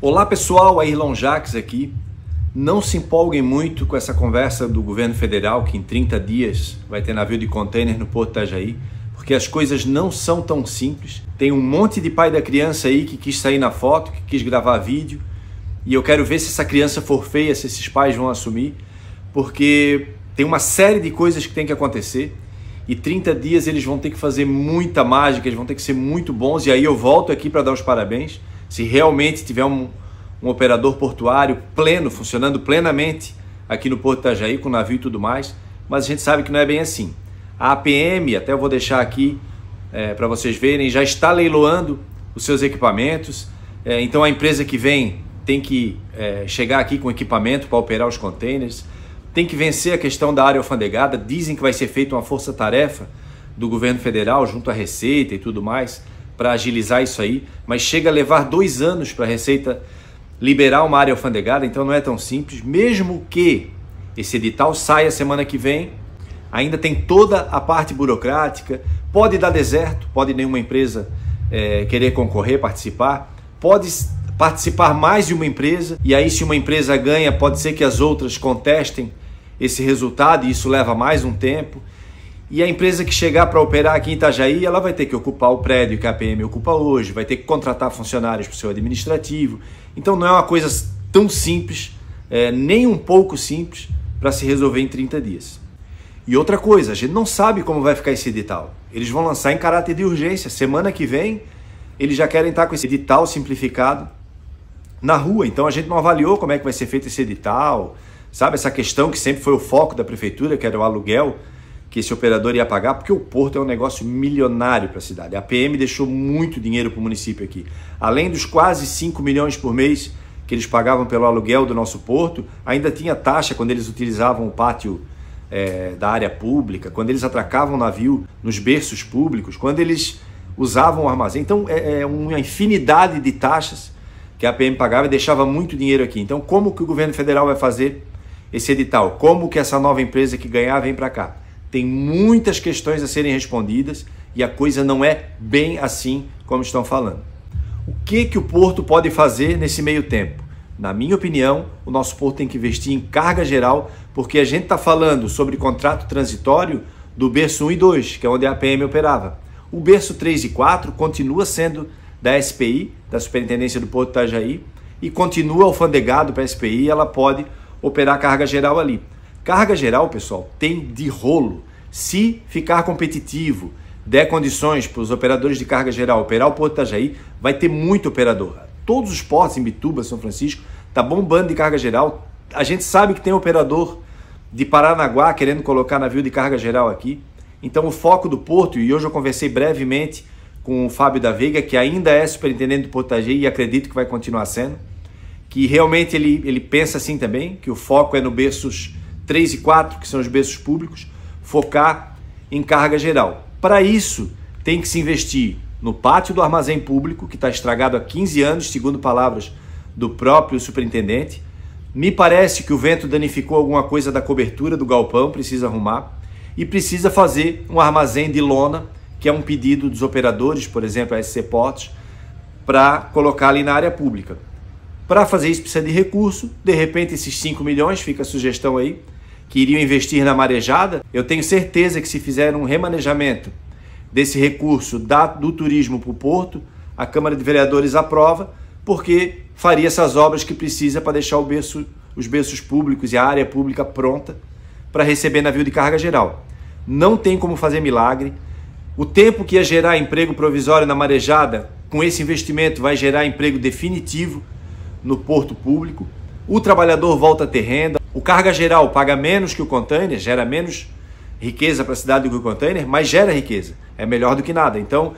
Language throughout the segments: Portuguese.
Olá pessoal, Ayrton Jacques aqui. Não se empolguem muito com essa conversa do governo federal que em 30 dias vai ter navio de contêiner no Porto Itajaí, porque as coisas não são tão simples. Tem um monte de pai da criança aí que quis sair na foto, que quis gravar vídeo, e eu quero ver se essa criança for feia, se esses pais vão assumir, porque tem uma série de coisas que tem que acontecer. E 30 dias eles vão ter que fazer muita mágica, eles vão ter que ser muito bons. E aí eu volto aqui para dar os parabéns se realmente tiver um, um operador portuário pleno, funcionando plenamente aqui no Porto Itajaí, com navio e tudo mais, mas a gente sabe que não é bem assim. A APM, até eu vou deixar aqui é, para vocês verem, já está leiloando os seus equipamentos. É, então a empresa que vem tem que é, chegar aqui com equipamento para operar os containers, tem que vencer a questão da área alfandegada. Dizem que vai ser feita uma força-tarefa do governo federal junto à Receita e tudo mais para agilizar isso aí, mas chega a levar dois anos para a Receita liberar uma área alfandegada, então não é tão simples. Mesmo que esse edital saia semana que vem, ainda tem toda a parte burocrática, pode dar deserto, pode nenhuma empresa é, querer concorrer, participar, pode participar mais de uma empresa, e aí se uma empresa ganha, pode ser que as outras contestem esse resultado e isso leva mais um tempo. E a empresa que chegar para operar aqui em Itajaí, ela vai ter que ocupar o prédio que a PM ocupa hoje, vai ter que contratar funcionários para o seu administrativo. Então não é uma coisa tão simples, é, nem um pouco simples, para se resolver em 30 dias. E outra coisa, a gente não sabe como vai ficar esse edital. Eles vão lançar em caráter de urgência. Semana que vem, eles já querem estar com esse edital simplificado na rua. Então a gente não avaliou como é que vai ser feito esse edital, sabe? Essa questão que sempre foi o foco da prefeitura, que era o aluguel que esse operador ia pagar, porque o porto é um negócio milionário para a cidade. A PM deixou muito dinheiro para o município aqui. Além dos quase 5 milhões por mês que eles pagavam pelo aluguel do nosso porto, ainda tinha taxa quando eles utilizavam o pátio é, da área pública, quando eles atracavam o navio nos berços públicos, quando eles usavam o armazém. Então, é, é uma infinidade de taxas que a PM pagava e deixava muito dinheiro aqui. Então, como que o governo federal vai fazer esse edital? Como que essa nova empresa que ganhar vem para cá? tem muitas questões a serem respondidas e a coisa não é bem assim como estão falando. O que que o porto pode fazer nesse meio tempo? Na minha opinião, o nosso porto tem que investir em carga geral, porque a gente está falando sobre contrato transitório do berço 1 e 2, que é onde a APM operava. O berço 3 e 4 continua sendo da SPI, da Superintendência do Porto de Itajaí, e continua alfandegado para a SPI, ela pode operar carga geral ali. Carga geral, pessoal, tem de rolo. Se ficar competitivo, der condições para os operadores de carga geral operar o Porto Itajaí, vai ter muito operador. Todos os portos em Bituba, São Francisco, tá bombando de carga geral. A gente sabe que tem operador de Paranaguá querendo colocar navio de carga geral aqui. Então o foco do porto, e hoje eu conversei brevemente com o Fábio da Veiga, que ainda é superintendente do Porto Itajaí e acredito que vai continuar sendo, que realmente ele, ele pensa assim também, que o foco é no berços 3 e 4, que são os berços públicos, focar em carga geral. Para isso, tem que se investir no pátio do armazém público, que está estragado há 15 anos, segundo palavras do próprio superintendente. Me parece que o vento danificou alguma coisa da cobertura do galpão, precisa arrumar. E precisa fazer um armazém de lona, que é um pedido dos operadores, por exemplo, a SC Portos, para colocar ali na área pública. Para fazer isso precisa de recurso, de repente esses 5 milhões, fica a sugestão aí, que iriam investir na marejada, eu tenho certeza que se fizer um remanejamento desse recurso da, do turismo para o porto, a Câmara de Vereadores aprova, porque faria essas obras que precisa para deixar berço, os berços públicos e a área pública pronta para receber navio de carga geral. Não tem como fazer milagre. O tempo que ia gerar emprego provisório na marejada, com esse investimento, vai gerar emprego definitivo no porto público. O trabalhador volta a ter renda, o carga geral paga menos que o container, gera menos riqueza para a cidade do que o container, mas gera riqueza. É melhor do que nada. Então,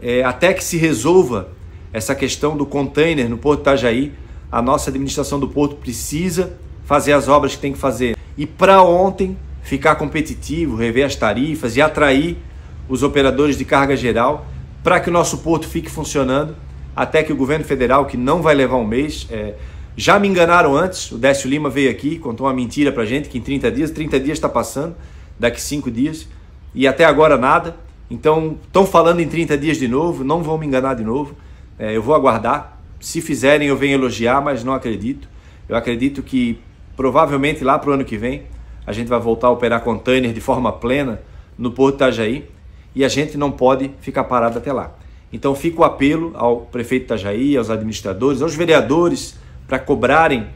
é, até que se resolva essa questão do container no Porto de Itajaí, a nossa administração do porto precisa fazer as obras que tem que fazer. E para ontem, ficar competitivo, rever as tarifas e atrair os operadores de carga geral para que o nosso porto fique funcionando até que o governo federal, que não vai levar um mês, é, já me enganaram antes, o Décio Lima veio aqui, contou uma mentira pra gente que em 30 dias, 30 dias está passando, daqui 5 dias, e até agora nada. Então, estão falando em 30 dias de novo, não vão me enganar de novo. É, eu vou aguardar. Se fizerem, eu venho elogiar, mas não acredito. Eu acredito que provavelmente lá pro ano que vem a gente vai voltar a operar container de forma plena no Porto Itajaí e a gente não pode ficar parado até lá. Então fica o apelo ao prefeito Itajaí, aos administradores, aos vereadores para cobrarem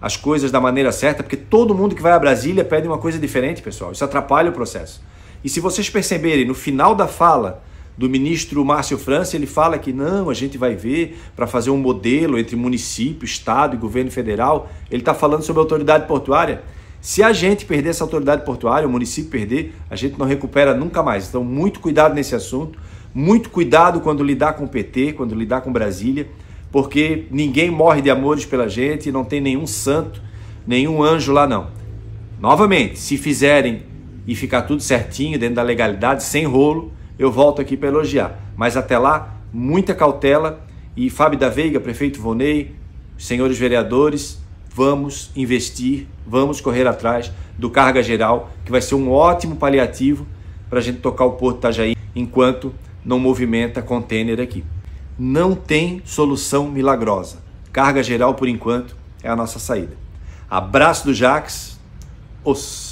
as coisas da maneira certa, porque todo mundo que vai a Brasília pede uma coisa diferente, pessoal. Isso atrapalha o processo. E se vocês perceberem, no final da fala do ministro Márcio França, ele fala que não, a gente vai ver para fazer um modelo entre município, estado e governo federal. Ele está falando sobre autoridade portuária. Se a gente perder essa autoridade portuária, o município perder, a gente não recupera nunca mais. Então, muito cuidado nesse assunto, muito cuidado quando lidar com o PT, quando lidar com Brasília porque ninguém morre de amores pela gente, não tem nenhum santo, nenhum anjo lá não. Novamente, se fizerem e ficar tudo certinho, dentro da legalidade, sem rolo, eu volto aqui para elogiar. Mas até lá, muita cautela e Fábio da Veiga, prefeito Vonei, senhores vereadores, vamos investir, vamos correr atrás do carga geral, que vai ser um ótimo paliativo para a gente tocar o Porto Itajaí enquanto não movimenta contêiner aqui não tem solução milagrosa. Carga geral, por enquanto, é a nossa saída. Abraço do Jax. Os.